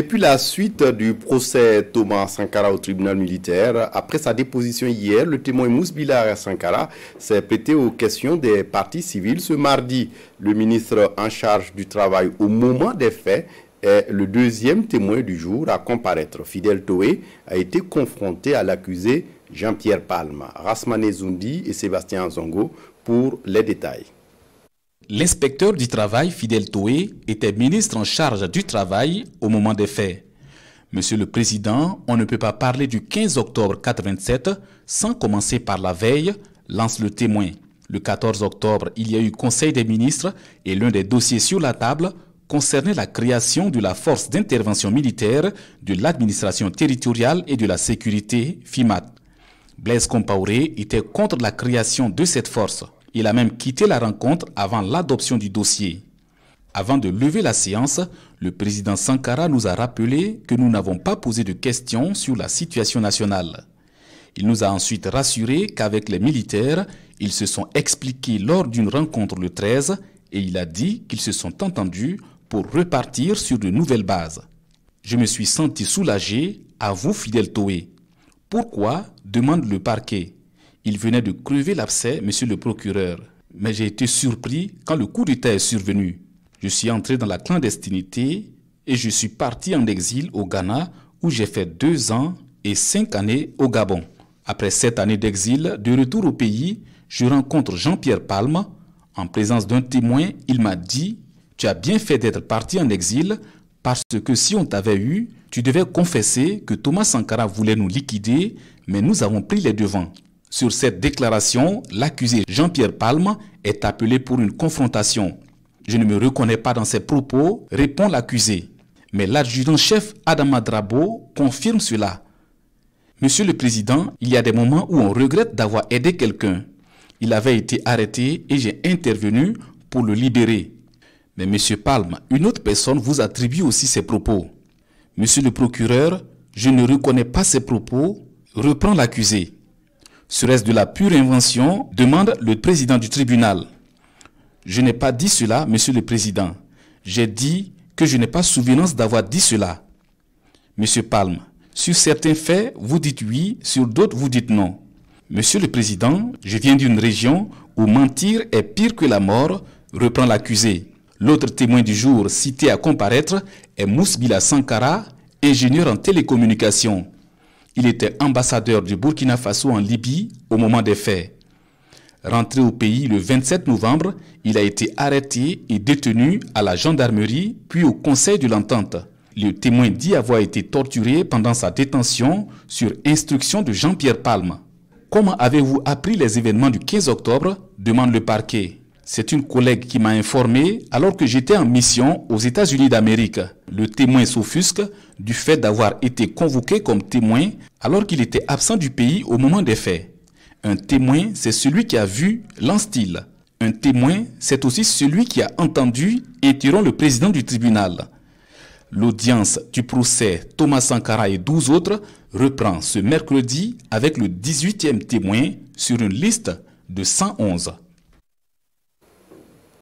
Et puis la suite du procès Thomas Sankara au tribunal militaire, après sa déposition hier, le témoin Mousbilar Sankara s'est prêté aux questions des partis civils ce mardi. Le ministre en charge du travail au moment des faits est le deuxième témoin du jour à comparaître. Fidel Toé a été confronté à l'accusé Jean-Pierre Palma, Rasmane Zundi et Sébastien Zongo pour les détails. L'inspecteur du travail, Fidel Toé, était ministre en charge du travail au moment des faits. Monsieur le Président, on ne peut pas parler du 15 octobre 87 sans commencer par la veille, lance le témoin. Le 14 octobre, il y a eu Conseil des ministres et l'un des dossiers sur la table concernait la création de la force d'intervention militaire de l'administration territoriale et de la sécurité, FIMAT. Blaise Compaoré était contre la création de cette force. Il a même quitté la rencontre avant l'adoption du dossier. Avant de lever la séance, le président Sankara nous a rappelé que nous n'avons pas posé de questions sur la situation nationale. Il nous a ensuite rassuré qu'avec les militaires, ils se sont expliqués lors d'une rencontre le 13 et il a dit qu'ils se sont entendus pour repartir sur de nouvelles bases. Je me suis senti soulagé, à vous fidèle Toé. Pourquoi demande le parquet. Il venait de crever l'abcès, monsieur le procureur. Mais j'ai été surpris quand le coup d'État est survenu. Je suis entré dans la clandestinité et je suis parti en exil au Ghana où j'ai fait deux ans et cinq années au Gabon. Après sept années d'exil, de retour au pays, je rencontre Jean-Pierre Palme. En présence d'un témoin, il m'a dit « Tu as bien fait d'être parti en exil parce que si on t'avait eu, tu devais confesser que Thomas Sankara voulait nous liquider, mais nous avons pris les devants. Sur cette déclaration, l'accusé Jean-Pierre Palme est appelé pour une confrontation. Je ne me reconnais pas dans ses propos, répond l'accusé. Mais l'adjudant-chef Adama Drabo confirme cela. Monsieur le Président, il y a des moments où on regrette d'avoir aidé quelqu'un. Il avait été arrêté et j'ai intervenu pour le libérer. Mais Monsieur Palme, une autre personne vous attribue aussi ses propos. Monsieur le procureur, je ne reconnais pas ses propos, reprend l'accusé. Serait-ce de la pure invention demande le président du tribunal. Je n'ai pas dit cela, monsieur le président. J'ai dit que je n'ai pas souvenance d'avoir dit cela. Monsieur Palme, sur certains faits, vous dites oui, sur d'autres, vous dites non. Monsieur le Président, je viens d'une région où mentir est pire que la mort, reprend l'accusé. L'autre témoin du jour cité à comparaître est Mousbila Sankara, ingénieur en télécommunications. Il était ambassadeur du Burkina Faso en Libye au moment des faits. Rentré au pays le 27 novembre, il a été arrêté et détenu à la gendarmerie puis au Conseil de l'Entente. Le témoin dit avoir été torturé pendant sa détention sur instruction de Jean-Pierre Palme. Comment avez-vous appris les événements du 15 octobre demande le parquet. C'est une collègue qui m'a informé alors que j'étais en mission aux États-Unis d'Amérique. Le témoin s'offusque du fait d'avoir été convoqué comme témoin alors qu'il était absent du pays au moment des faits. Un témoin, c'est celui qui a vu lance Un témoin, c'est aussi celui qui a entendu et tirant le président du tribunal. L'audience du procès Thomas Sankara et 12 autres reprend ce mercredi avec le 18e témoin sur une liste de 111.